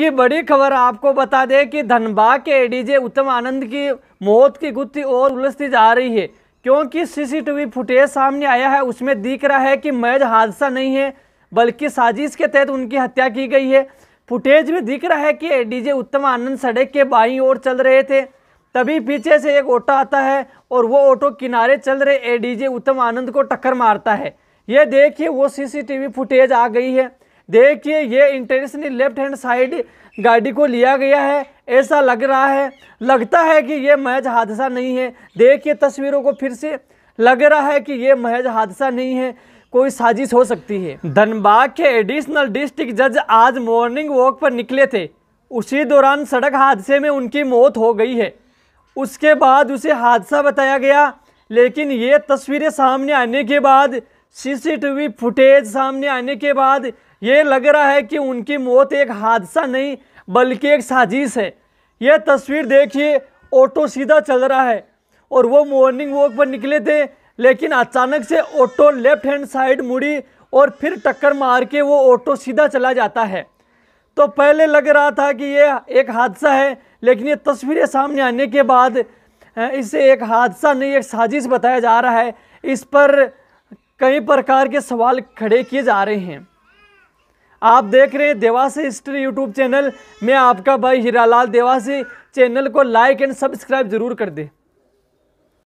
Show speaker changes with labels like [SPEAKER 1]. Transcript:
[SPEAKER 1] ये बड़ी खबर आपको बता दें कि धनबाद के एडीजे उत्तम आनंद की मौत की गुत्थी और उलझती जा रही है क्योंकि सीसीटीवी फुटेज सामने आया है उसमें दिख रहा है कि मैज हादसा नहीं है बल्कि साजिश के तहत उनकी हत्या की गई है फुटेज में दिख रहा है कि एडीजे उत्तम आनंद सड़क के बाईं ओर चल रहे थे तभी पीछे से एक ऑटो आता है और वो ऑटो किनारे चल रहे एडीजे उत्तम आनंद को टक्कर मारता है ये देखिए वो सीसीटीवी फुटेज आ गई है देखिए ये इंटेंशनली लेफ्ट हैंड साइड गाड़ी को लिया गया है ऐसा लग रहा है लगता है कि ये महज हादसा नहीं है देखिए तस्वीरों को फिर से लग रहा है कि ये महज हादसा नहीं है कोई साजिश हो सकती है धनबाद के एडिशनल डिस्ट्रिक्ट जज आज मॉर्निंग वॉक पर निकले थे उसी दौरान सड़क हादसे में उनकी मौत हो गई है उसके बाद उसे हादसा बताया गया लेकिन ये तस्वीरें सामने आने के बाद सीसीटीवी फुटेज सामने आने के बाद ये लग रहा है कि उनकी मौत एक हादसा नहीं बल्कि एक साजिश है यह तस्वीर देखिए ऑटो सीधा चल रहा है और वो मॉर्निंग वॉक पर निकले थे लेकिन अचानक से ऑटो लेफ्ट हैंड साइड मुड़ी और फिर टक्कर मार के वो ऑटो सीधा चला जाता है तो पहले लग रहा था कि ये एक हादसा है लेकिन ये तस्वीरें सामने आने के बाद इसे एक हादसा नहीं एक साजिश बताया जा रहा है इस पर कई प्रकार के सवाल खड़े किए जा रहे हैं आप देख रहे हैं देवासी हिस्ट्री यूट्यूब चैनल में आपका भाई हीरालाल देवासी चैनल को लाइक एंड सब्सक्राइब जरूर कर दें